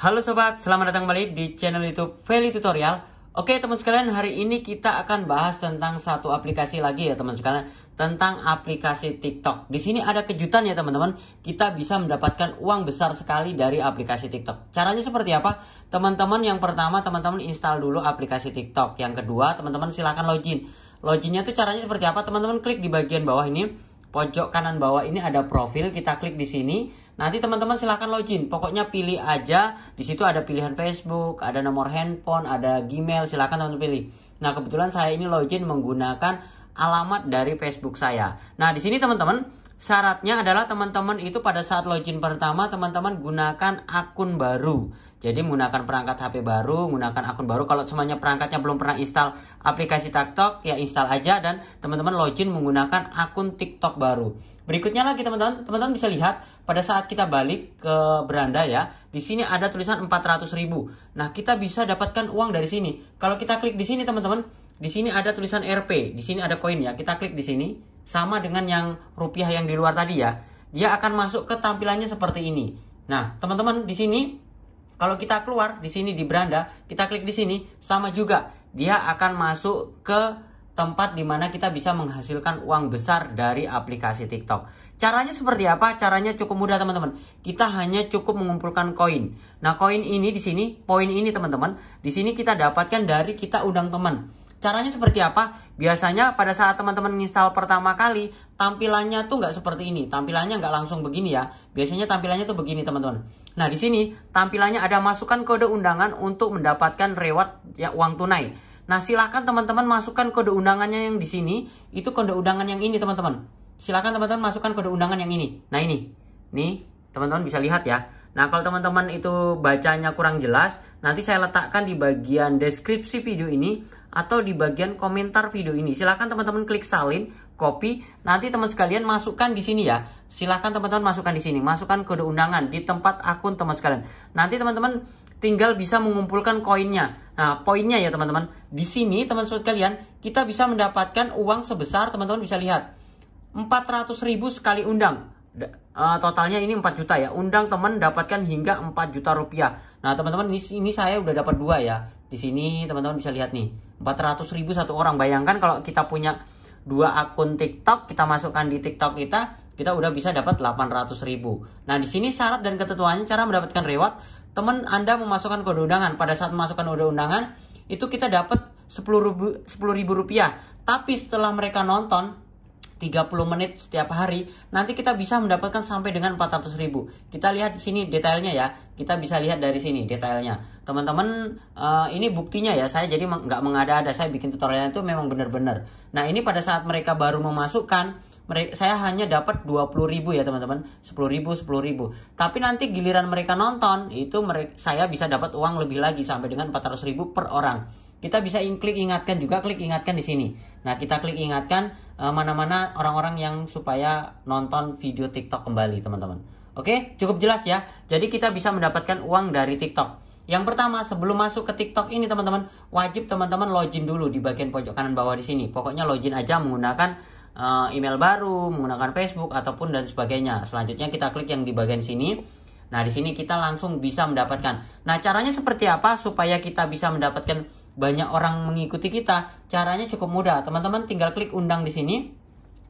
Halo sobat, selamat datang kembali di channel YouTube Veli Tutorial. Oke teman sekalian, hari ini kita akan bahas tentang satu aplikasi lagi ya teman sekalian, tentang aplikasi TikTok. Di sini ada kejutan ya teman-teman, kita bisa mendapatkan uang besar sekali dari aplikasi TikTok. Caranya seperti apa? Teman-teman yang pertama teman-teman install dulu aplikasi TikTok. Yang kedua, teman-teman silahkan login. Loginnya tuh caranya seperti apa? Teman-teman klik di bagian bawah ini pojok kanan bawah ini ada profil, kita klik di sini. Nanti teman-teman silahkan login, pokoknya pilih aja. Di situ ada pilihan Facebook, ada nomor handphone, ada Gmail, silahkan teman-teman pilih. Nah kebetulan saya ini login menggunakan alamat dari Facebook saya. Nah, di sini teman-teman, syaratnya adalah teman-teman itu pada saat login pertama teman-teman gunakan akun baru. Jadi menggunakan perangkat HP baru, menggunakan akun baru. Kalau semuanya perangkatnya belum pernah install aplikasi TikTok, ya install aja dan teman-teman login menggunakan akun TikTok baru. Berikutnya lagi teman-teman, teman-teman bisa lihat pada saat kita balik ke beranda ya, di sini ada tulisan 400.000. Nah, kita bisa dapatkan uang dari sini. Kalau kita klik di sini teman-teman, di sini ada tulisan RP, di sini ada koin ya. Kita klik di sini sama dengan yang rupiah yang di luar tadi ya. Dia akan masuk ke tampilannya seperti ini. Nah, teman-teman di sini kalau kita keluar di sini di beranda, kita klik di sini sama juga. Dia akan masuk ke tempat di mana kita bisa menghasilkan uang besar dari aplikasi TikTok. Caranya seperti apa? Caranya cukup mudah teman-teman. Kita hanya cukup mengumpulkan koin. Nah koin ini di sini, poin ini teman-teman, di sini kita dapatkan dari kita undang teman. Caranya seperti apa? Biasanya pada saat teman-teman install pertama kali, tampilannya tuh nggak seperti ini. Tampilannya nggak langsung begini ya. Biasanya tampilannya tuh begini teman-teman. Nah di sini tampilannya ada masukan kode undangan untuk mendapatkan reward ya, uang tunai. Nah silahkan teman-teman masukkan kode undangannya yang di sini. Itu kode undangan yang ini teman-teman. Silahkan teman-teman masukkan kode undangan yang ini. Nah ini. Nih teman-teman bisa lihat ya. Nah, kalau teman-teman itu bacanya kurang jelas, nanti saya letakkan di bagian deskripsi video ini atau di bagian komentar video ini. Silahkan teman-teman klik salin, copy, nanti teman sekalian masukkan di sini ya. Silahkan teman-teman masukkan di sini, masukkan kode undangan di tempat akun teman sekalian. Nanti teman-teman tinggal bisa mengumpulkan koinnya. Nah, poinnya ya teman-teman. Di sini teman-teman sekalian, kita bisa mendapatkan uang sebesar teman-teman bisa lihat 400.000 sekali undang uh, totalnya ini 4 juta ya undang teman dapatkan hingga 4 juta rupiah nah teman-teman ini, ini saya udah dapat dua ya di sini teman-teman bisa lihat nih 400 ribu satu orang bayangkan kalau kita punya dua akun TikTok kita masukkan di TikTok kita kita udah bisa dapat 800 ribu nah di sini syarat dan ketentuannya cara mendapatkan reward teman anda memasukkan kode undangan pada saat memasukkan kode undangan itu kita dapat 10 ribu, 10 ribu rupiah tapi setelah mereka nonton 30 menit setiap hari, nanti kita bisa mendapatkan sampai dengan 400.000. Kita lihat di sini detailnya ya, kita bisa lihat dari sini detailnya. Teman-teman, uh, ini buktinya ya, saya jadi nggak mengada-ada, saya bikin tutorialnya itu memang benar-benar. Nah ini pada saat mereka baru memasukkan, mereka, saya hanya dapat 20.000 ya teman-teman 10.000, 10.000. tapi nanti giliran mereka nonton itu mereka, saya bisa dapat uang lebih lagi sampai dengan 400.000 per orang kita bisa klik ingatkan juga, klik ingatkan di sini. Nah, kita klik ingatkan eh, mana-mana orang-orang yang supaya nonton video TikTok kembali, teman-teman. Oke, cukup jelas ya. Jadi kita bisa mendapatkan uang dari TikTok. Yang pertama, sebelum masuk ke TikTok ini teman-teman, wajib teman-teman login dulu di bagian pojok kanan bawah di sini. Pokoknya login aja menggunakan uh, email baru, menggunakan Facebook ataupun dan sebagainya. Selanjutnya kita klik yang di bagian sini Nah, di sini kita langsung bisa mendapatkan. Nah, caranya seperti apa supaya kita bisa mendapatkan banyak orang mengikuti kita? Caranya cukup mudah. Teman-teman tinggal klik undang di sini.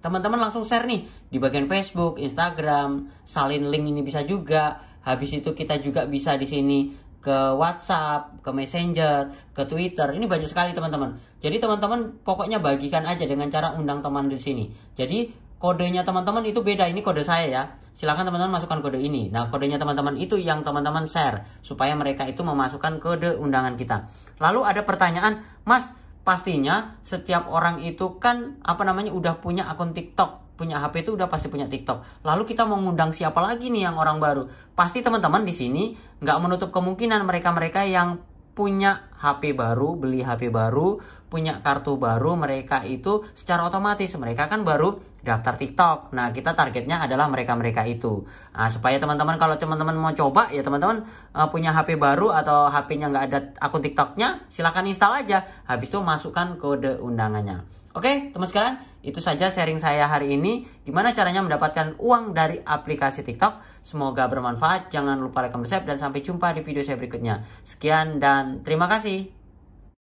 Teman-teman langsung share nih di bagian Facebook, Instagram, salin link ini bisa juga. Habis itu kita juga bisa di sini ke WhatsApp, ke Messenger, ke Twitter. Ini banyak sekali teman-teman. Jadi teman-teman pokoknya bagikan aja dengan cara undang teman di sini. Jadi kodenya teman-teman itu beda ini kode saya ya silahkan teman-teman masukkan kode ini nah kodenya teman-teman itu yang teman-teman share supaya mereka itu memasukkan kode undangan kita lalu ada pertanyaan mas pastinya setiap orang itu kan apa namanya udah punya akun TikTok punya HP itu udah pasti punya TikTok lalu kita mau ngundang siapa lagi nih yang orang baru pasti teman-teman di sini nggak menutup kemungkinan mereka-mereka yang punya HP baru, beli HP baru, punya kartu baru, mereka itu secara otomatis mereka kan baru daftar TikTok. Nah, kita targetnya adalah mereka-mereka itu. Nah, supaya teman-teman kalau teman-teman mau coba ya teman-teman uh, punya HP baru atau HP-nya nggak ada akun TikToknya, silahkan install aja. Habis itu masukkan kode undangannya. Oke, teman sekalian, itu saja sharing saya hari ini. Gimana caranya mendapatkan uang dari aplikasi TikTok? Semoga bermanfaat. Jangan lupa like, comment, share, dan sampai jumpa di video saya berikutnya. Sekian dan terima kasih.